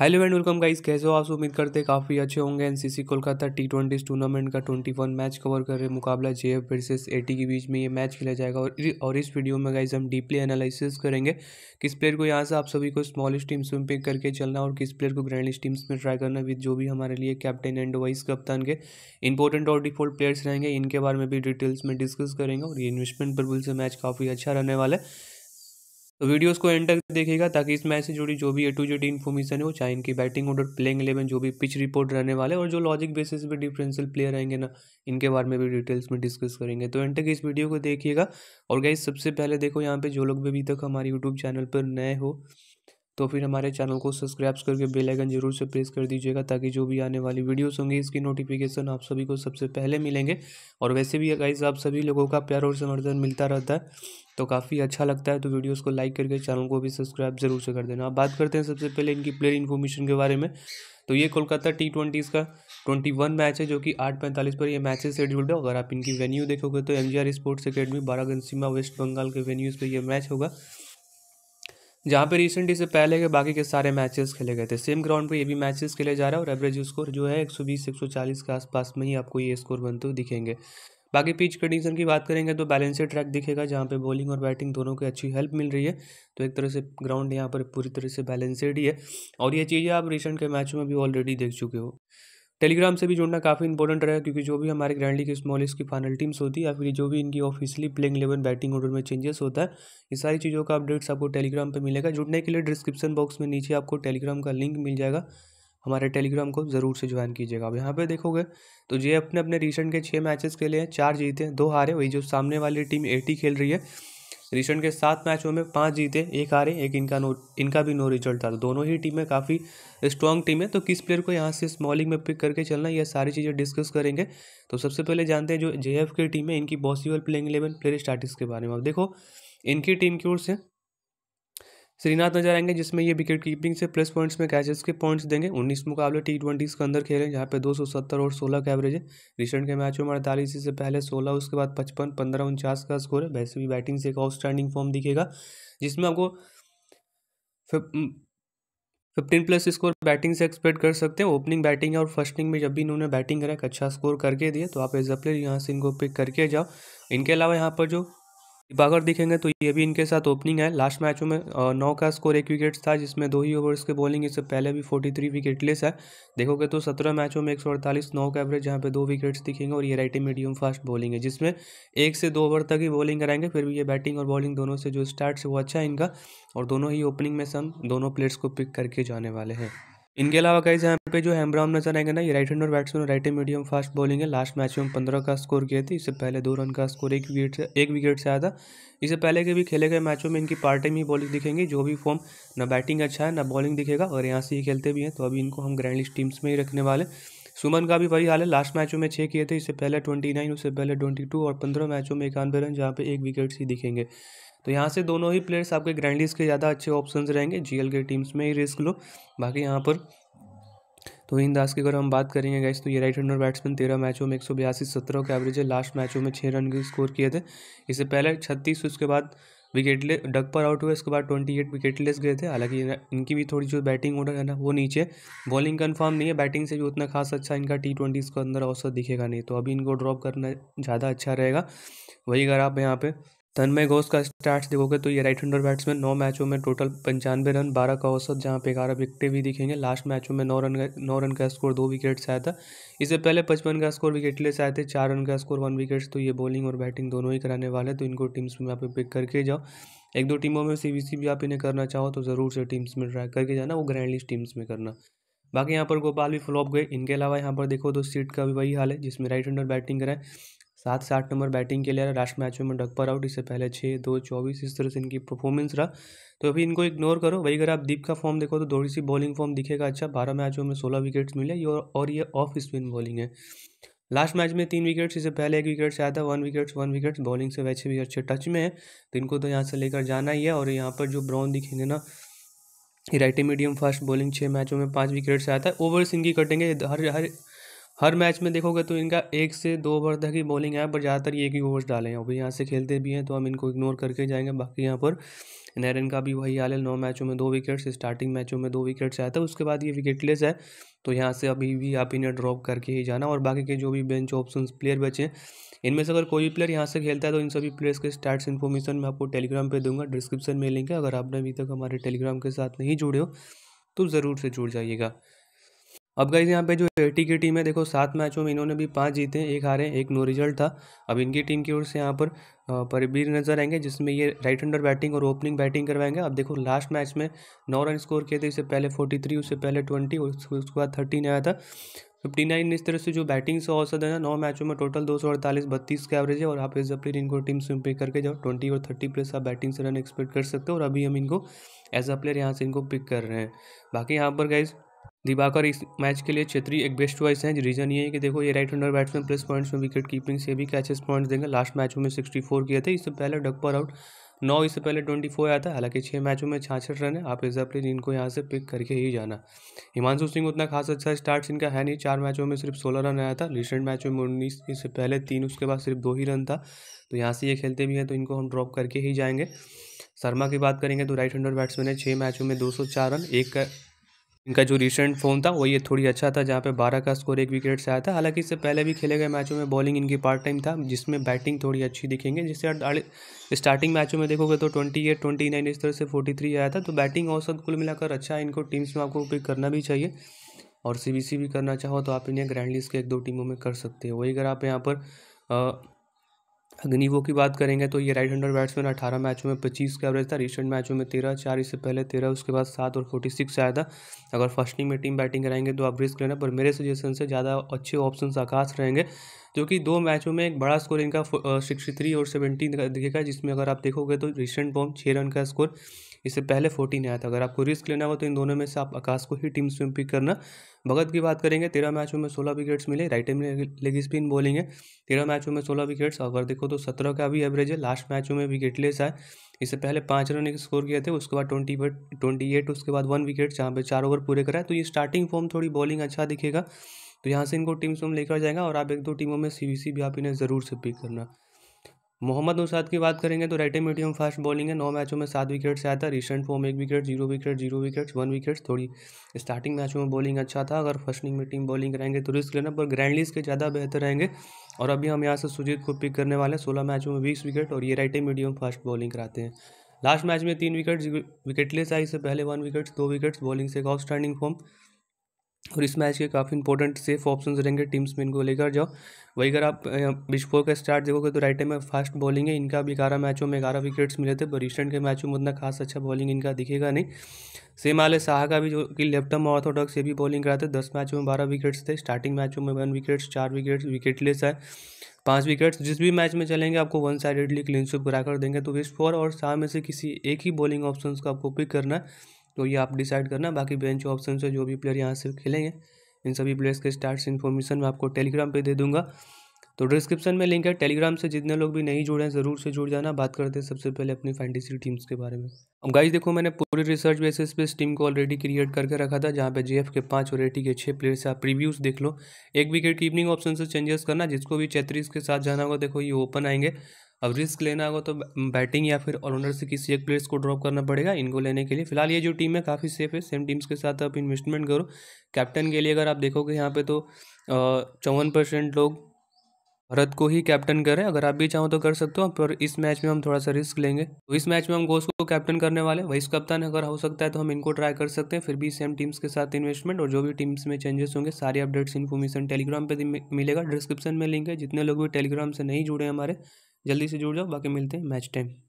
hello and welcome guys कैसे हो आप उम्मीद करते हैं काफ़ी अच्छे होंगे NCC Kolkata T twenty tournament का 21 मैच कवर कर रहे मुकाबला जे एफ वर्सेस ए के बीच में ये मैच खेला जाएगा और और इस वीडियो में गाइस हम डीपली एनालिसिस करेंगे किस प्लेयर को यहाँ से आप सभी को स्मॉलेस्ट टीम्स में पिक करके चलना और किस प्लेयर को ग्रैंडलिस्ट टीम्स में ट्राई करना विद जो भी हमारे लिए कैप्टन एंड वाइस कप्तान के इंपॉर्टेंट और डिफॉल्ट प्लेयर्स रहेंगे इनके बारे में भी डिटेल्स में डिस्कस करेंगे और ये इन्वेस्टमेंट पर्पल से मैच काफ़ी अच्छा रहने वाला है तो वीडियोस को एंड तक देखिएगा ताकि इस मैच से जुड़ी जो भी ए टू जेड इन्फॉर्मेशन है वो चाहे इनकी बैटिंग ऑर्डर प्लेइंग इलेवन जो भी पिच रिपोर्ट रहने वाले और जो लॉजिक बेसिस पे डिफरेंशियल प्लेयर रहेंगे ना इनके बारे में भी डिटेल्स में डिस्कस करेंगे तो एंड तक इस वीडियो को देखिएगा और गाइज सबसे पहले देखो यहाँ पे जो लोग भी अभी तक हमारे यूट्यूब चैनल पर नए हो तो फिर हमारे चैनल को सब्सक्राइब करके बेल आइकन जरूर से प्रेस कर दीजिएगा ताकि जो भी आने वाली वीडियोस होंगी इसकी नोटिफिकेशन आप सभी को सबसे पहले मिलेंगे और वैसे भी अगर आप सभी लोगों का प्यार और समर्थन मिलता रहता है तो काफ़ी अच्छा लगता है तो वीडियोस को लाइक करके चैनल को भी सब्सक्राइब जरूर से कर देना बात करते हैं सबसे पहले इनकी प्लेयर इन्फॉर्मेशन के बारे में तो ये कोलकाता टी ट्वेंटीज़ का ट्वेंटी वन मैच है जो कि आठ पैंतालीस पर ये मैचेस शेड्यूल्ड है अगर आप इनकी वेन्यू देखोगे तो एम स्पोर्ट्स अकेडमी बारागंसीमा वेस्ट बंगाल के वेन्यूज़ पर यह मैच होगा जहाँ पे रिसेंट इससे पहले के बाकी के सारे मैचेस खेले गए थे सेम ग्राउंड पे ये भी मैचेस खेले जा रहा है और एवरेज स्कोर जो है 120 140 के आसपास में ही आपको ये स्कोर बनते हुए दिखेंगे बाकी पिच कंडीशन की बात करेंगे तो बैलेंसेड ट्रैक दिखेगा जहाँ पे बॉलिंग और बैटिंग दोनों की अच्छी हेल्प मिल रही है तो एक तरह से ग्राउंड यहाँ पर पूरी तरह से बैलेंसेड ही है और ये चीज़ें आप रिसेंट के मैचों में भी ऑलरेडी देख चुके हो टेलीग्राम से भी जुड़ना काफ़ी इंपॉर्टेंट रहेगा क्योंकि जो भी हमारे ग्रैंड लीग स्मॉल लीग की फाइनल टीम्स होती है या फिर जो भी इनकी officially playing eleven batting order में चेंजेस होता है ये सारी चीज़ों का अपडेट्स आपको टेलीग्राम पर मिलेगा जुड़ने के लिए डिस्क्रिप्शन बॉक्स में नीचे आपको टेलीग्राम का लिंक मिल जाएगा हमारे टेलीग्राम को ज़रूर से ज्वाइन कीजिएगा अब यहाँ पे देखोगे तो ये अपने अपने रिसेंट के छः मैचेस के लिए चार जीते हैं दो हारे वही जो सामने वाली टीम एटी खेल रही है रिसेंट के सात मैचों में पाँच जीते एक हारे एक इनका नो इनका भी नो रिजल्ट था तो दोनों ही टीमें काफ़ी स्ट्रॉन्ग टीम है तो किस प्लेयर को यहाँ से स्मॉलिंग में पिक करके चलना यह सारी चीज़ें डिस्कस करेंगे तो सबसे पहले जानते हैं जो जे की टीम है इनकी possible playing eleven player startings के बारे में अब देखो इनकी टीम की ओर से श्रीनाथ नजर आएंगे जिसमें ये विकेट कीपिंग से प्लस पॉइंट्स में कैचेस के पॉइंट्स देंगे 19 मुकाबले टी ट्वेंटीज के अंदर खेले जहाँ पे 270 और 16 का एवरेज है रिसेंट के मैचों में अड़तालीस से पहले 16 उसके बाद 55 पंद्रह उनचास का स्कोर है वैसे भी बैटिंग से एक आउटस्टैंडिंग फॉर्म दिखेगा जिसमें आपको फिफ्टीन प्लस स्कोर बैटिंग से एक्सपेक्ट कर सकते हैं ओपनिंग बैटिंग और फर्स्टिंग में जब भी इन्होंने बैटिंग करा एक अच्छा स्कोर करके दिया तो आप एज अ प्लेयर यहाँ से इनको पिक करके जाओ इनके अलावा यहाँ पर जो अगर देखेंगे तो ये भी इनके साथ ओपनिंग है लास्ट मैचों में नौ का स्कोर एक विकेट था जिसमें दो ही ओवर्स के बॉलिंग इससे पहले भी 43 विकेटलेस है देखोगे तो 17 मैचों में एक सौ अड़तालीस नौ का एवरेज जहाँ पे दो विकेट्स दिखेंगे और ये राइटी मीडियम फास्ट बॉलिंग है जिसमें एक से दो ओवर तक ही बॉलिंग कराएंगे फिर भी ये बैटिंग और बॉलिंग दोनों से जो स्टार्ट है वो अच्छा है इनका और दोनों ही ओपनिंग में सन दोनों प्लेयर्स को पिक करके जाने वाले हैं इनके अलावा कई यहाँ पे जो हेम्ब्राम नजर आएंगे ना ये राइट हैंड और batsman right medium fast bowling है लास्ट मैच में पंद्रह का स्कोर किए थे इससे पहले दो रन का स्कोर एक विकेट से एक विकेट से आया था इससे पहले के भी खेले गए मैचों में इनकी पार्ट टाइम ही बॉलिंग दिखेंगी जो भी फॉर्म ना बैटिंग अच्छा है ना बॉलिंग दिखेगा और यहाँ से ही खेलते भी हैं तो अभी इनको हम ग्रैंड लिस्ट टीम्स में ही रखने वाले सुमन का भी वही हाल है लास्ट मैचों में छः किए थे इससे पहले ट्वेंटी नाइन उससे पहले ट्वेंटी टू और पंद्रह मैचों में इक्यानवे रन जहाँ पे एक विकेट्स ही दिखेंगे तो यहाँ से दोनों ही प्लेयर्स आपके ग्रैंडीज़ के ज़्यादा अच्छे ऑप्शन रहेंगे जी के टीम्स में ही रिस्क लो बाकी यहाँ पर तो इन दास की अगर हम बात करेंगे गैस तो ये राइट हैंडर बैट्समैन तेरह मैचों में एक सौ बयासी सत्रह का एवरेज है लास्ट मैचों में छः रन स्कोर किए थे इससे पहले छत्तीस उसके बाद विकेट ले डक पर आउट हुए इसके बाद ट्वेंटी एट विकेट लेस गए थे हालांकि इनकी भी थोड़ी जो बैटिंग ऑर्डर है ना वो नीचे बॉलिंग कन्फर्म नहीं है बैटिंग से भी उतना खास अच्छा इनका टी ट्वेंटी इसके अंदर औसत दिखेगा नहीं तो अभी इनको ड्रॉप करना ज़्यादा अच्छा रहेगा वही अगर आप यहाँ पर तन्मय घोष का स्टार्ट देखोगे तो ये राइट हंडर बैट्समैन नौ मैचों में टोटल पंचानवे रन बारह का औसत जहाँ पे ग्यारह विकेटें भी दिखेंगे लास्ट मैचों में नौ रन नौ रन का स्कोर दो विकेट से आया था इससे पहले पचपन का स्कोर विकेट विकेटलेस आए थे चार रन का स्कोर वन विकेट्स तो ये बॉलिंग और बैटिंग दोनों ही कराने वाले तो इनको टीम्स में आप पिक करके जाओ एक दो टीमों में सी भी आप इन्हें करना चाहो तो ज़रूर से टीम्स में ट्राई करके जाना वो ग्रैंड लिस्ट टीम्स में करना बाकी यहाँ पर गोपाल भी फ्लॉप गए इनके अलावा यहाँ पर देखो तो सीट का भी वही हाल है जिसमें राइट हंडर बैटिंग कराएं सात से आठ नंबर बैटिंग के लिए लास्ट मैच में डकपर आउट इससे पहले छः दो चौबीस इस तरह से इनकी परफॉर्मेंस रहा तो अभी इनको इग्नोर करो वही अगर आप दीप का फॉर्म देखो तो थोड़ी सी बॉलिंग फॉर्म दिखेगा अच्छा बारह मैचों में सोलह विकेट्स मिले और ये ऑफ स्पिन बॉलिंग है लास्ट मैच में तीन विकेट्स इससे पहले एक विकेट से आया था one wickets one wickets bowling से वैसे भी अच्छे टच में है तो इनको तो यहाँ से लेकर जाना ही है और यहाँ पर जो ब्राउन दिखेंगे ना राइटे मीडियम फास्ट बॉलिंग छः मैचों में पाँच विकेट से आया था ओवर्स इनकी कटेंगे हर हर हर मैच में देखोगे तो इनका एक से दो ओवर तक ही बॉलिंग है पर ज़्यादातर ये एक ही ओवर्स डाले हैं अभी यहाँ से खेलते भी हैं तो हम इनको इग्नोर करके जाएंगे बाकी यहाँ पर नैरन का भी वही हाल है नौ मैचों में दो विकेट्स स्टार्टिंग मैचों में दो विकेट्स आया था उसके बाद ये विकेटलेस है तो यहाँ से अभी भी आप इन्हें ड्रॉप करके ही जाना और बाकी के जो भी बेंच ऑप्शन प्लेयर बचे हैं इनमें से अगर कोई प्लेयर यहाँ से खेलता है तो इन सभी प्लेयर्स के स्टार्ट्स इन्फॉर्मेशन मैं आपको टेलीग्राम पर दूंगा डिस्क्रिप्शन में लिंक है अगर आपने अभी तक हमारे टेलीग्राम के साथ नहीं जुड़े हो तो ज़रूर से जुड़ जाइएगा अब गाइज यहाँ पे जो टी की टीम है देखो सात मैचों में इन्होंने भी पाँच जीते हैं एक हारे एक नो रिजल्ट था अब इनकी टीम की ओर से यहाँ पर परबीर नजर आएंगे जिसमें ये राइट हंडर बैटिंग और ओपनिंग बैटिंग करवाएंगे अब देखो लास्ट मैच में नौ रन स्कोर किए थे इससे पहले फोर्टी थ्री उससे पहले ट्वेंटी और उसके बाद थर्टीन आया था फिफ्टी नाइन इस तरह से जो बैटिंग से औसत है ना नौ मैचों में टोटल दो सौ अड़तालीस बत्तीस का एवरेज है और आप एज अ प्लेयर इनको टीम से पिक करके जाओ ट्वेंटी और थर्टी प्लस आप बैटिंग से रन एक्सपेक्ट कर सकते हो और अभी हम इनको एज अ प्लेयर यहाँ से इनको पिक कर रहे हैं बाकी यहाँ पर गाइज़ दिवाकर इस मैच के लिए क्षेत्रीय एक बेस्ट चॉइस है रीजन ये है कि देखो ये right hander batsman plus points में विकेट कीपिंग से भी कैचेस पॉइंट्स देंगे लास्ट मैचों में सिक्सटी फोर किए थे इससे पहले पर आउट नौ इससे पहले ट्वेंटी फोर आया था हालांकि छः मैचों में छाछठ रन है आप एग्जैक्टली इनको यहाँ से पिक करके ही जाना हिमांशु सिंह उतना खास अच्छा स्टार्ट इनका है नहीं चार मैचों में सिर्फ सोलह रन आया था रिसेंट मैचों में उन्नीस इससे पहले तीन उसके बाद सिर्फ दो ही रन था तो यहाँ से ये खेलते भी हैं तो इनको हम ड्रॉप करके ही जाएंगे शर्मा की बात करेंगे तो राइट हैंडर बैट्समैन है छः मैचों में दो सौ चार रन एक इनका जो रिसेंट फॉर्म था वो ये थोड़ी अच्छा था जहाँ पे बारह का स्कोर एक विकेट से आया था हालांकि इससे पहले भी खेले गए मैचों में बॉलिंग इनकी पार्ट टाइम था जिसमें बैटिंग थोड़ी अच्छी दिखेंगे जिससे स्टार्टिंग मैचों में देखोगे तो ट्वेंटी एट ट्वेंटी नाइन इस तरह से फोर्टी थ्री आया था तो बैटिंग औसत कुल मिलाकर अच्छा इनको टीम्स में आपको पिक करना भी चाहिए और सी भी करना चाहो तो आप इन्हें ग्रैंड लिस्ट के एक दो टीमों में कर सकते हो वही अगर आप यहाँ पर अग्निवो की बात करेंगे तो ये राइट हैंडर बैट्समैन अठारह मैचों में पच्चीस का एवरेज था रिसेंट मैचों में तेरह चार इससे पहले तेरह उसके बाद सात और फोर्टी सिक्स आया था अगर फर्स्टिंग में टीम बैटिंग कराएंगे तो आप रिस्क लेना पर मेरे सजेशन से ज़्यादा अच्छे ऑप्शन आकाश रहेंगे जो कि दो मैचों में एक बड़ा स्कोर इनका सिक्सटी थ्री और सेवेंटी दिखेगा जिसमें अगर आप देखोगे तो रिसेंट फॉर्म छः रन का स्कोर इससे पहले फोर्टीन आया था अगर आपको रिस्क लेना हो तो इन दोनों में से आप आकाश को ही टीम्स में पिक करना भगत की बात करेंगे तेरह मैचों में सोलह विकेट्स मिले right arm leg spin bowling है तेरह मैचों में सोलह विकेट्स अगर देखो तो सत्रह का भी एवरेज है लास्ट मैचों में विकेटलेस आए इससे पहले पाँच रन एक स्कोर किए थे उसके बाद ट्वेंटी ट्वेंटी एट उसके बाद वन विकेट जहाँ पे चार ओवर पूरे कराए तो ये स्टार्टिंग फॉर्म थोड़ी बॉलिंग अच्छा दिखेगा तो यहाँ से इनको टीम्स में लेकर जाएगा और आप एक दो टीमों में सी भी आप इन्हें ज़रूर से पिक करना मोहम्मद नुसाद की बात करेंगे तो राइटे मीडियम फास्ट बॉलिंग है नौ मैचों में सात विकेट से आया था रिसेंट फॉर्म एक wicket zero wicket zero wickets one wickets थोड़ी स्टार्टिंग मैचों में बॉलिंग अच्छा था अगर फर्स्टिंग में टीम बॉलिंग कराएंगे तो रिस्क लेना पर ग्रैंडलीस के ज़्यादा बेहतर रहेंगे और अभी हम यहाँ से सुजीत को पिक करने वाले हैं सोलह मैचों में बीस विकेट और ये राइटे मीडियम फास्ट बॉलिंग कराते हैं लास्ट मैच में तीन विकेट विकेटलेस आई से पहले वन विकेट्स दो विकेट्स बॉलिंग से एक आउट स्टैंडिंग फॉर्म और इस मैच के काफ़ी इंपॉर्टेंट सेफ ऑप्शन रहेंगे टीम्स में इनको लेकर जाओ वही अगर आप बिस्फोर का स्टार्ट देखोगे तो राइट टाइम में फास्ट बॉलिंग है इनका भी ग्यारह मैचों में ग्यारह विकेट्स मिले थे पर रिसेंट के मैचों में उतना खास अच्छा बॉलिंग इनका दिखेगा नहीं सेम आल शाह का भी जो कि लेफ्टम ऑर्थोडॉक्स से भी बॉलिंग कराते दस मैचों में बारह विकेट्स थे स्टार्टिंग मैचों में वन विकेट्स चार विकेट्स विकेटलेस है पांच विकेट्स जिस भी मैच में चलेंगे आपको वन साइडेडली क्लीन स्विप कराकर देंगे तो फोर और शाह में से किसी एक ही बॉलिंग ऑप्शन को आपको पिक करना है तो ये आप डिसाइड करना बाकी बेंच ऑप्शन से जो भी प्लेयर यहाँ से खेलेंगे इन सभी प्लेयर्स के स्टार्ट इन्फॉर्मेशन मैं आपको टेलीग्राम पे दे दूंगा तो डिस्क्रिप्शन में लिंक है टेलीग्राम से जितने लोग भी नहीं जुड़े हैं ज़रूर से जुड़ जाना बात करते हैं सबसे पहले अपनी फैंटेसी टीम्स के बारे में अब गाइस देखो मैंने पूरी रिसर्च बेसिस पे इस टीम को ऑलरेडी क्रिएट करके रखा था जहाँ पे जेएफ के पाँच और एटी के छः प्लेयर्स आप प्रीव्यूज देख लो एक विकेट कीपनिंग ऑप्शन से चेंजेस करना जिसको भी चैतरीस के साथ जाना होगा देखो ये ओपन आएंगे अब रिस्क लेना होगा तो बैटिंग या फिर ऑलराउंडर से किसी एक प्लेयर्स को ड्रॉप करना पड़ेगा इनको लेने के लिए फिलहाल ये जो टीम है काफ़ी सेफ है सेम टीम्स के साथ आप इन्वेस्टमेंट करो कैप्टन के लिए अगर आप देखोगे यहाँ पे तो चौवन परसेंट लोग भारत को ही कैप्टन करें अगर आप भी चाहो तो कर सकते हो पर इस मैच में हम थोड़ा सा रिस्क लेंगे तो इस मैच में हम गोस को कैप्टन करने वाले वाइस कप्तान अगर हो सकता है तो हम इनको ट्राई कर सकते हैं फिर भी सेम टीम्स के साथ इन्वेस्टमेंट और जो भी टीम्स में चेंजेस होंगे सारे अपडेट्स इन्फॉर्मेशन टेलीग्राम पर मिलेगा डिस्क्रिप्शन में लिंक है जितने लोग भी टेलीग्राम से नहीं जुड़े हमारे जल्दी से जुड़ जाओ बाकी मिलते हैं मैच टाइम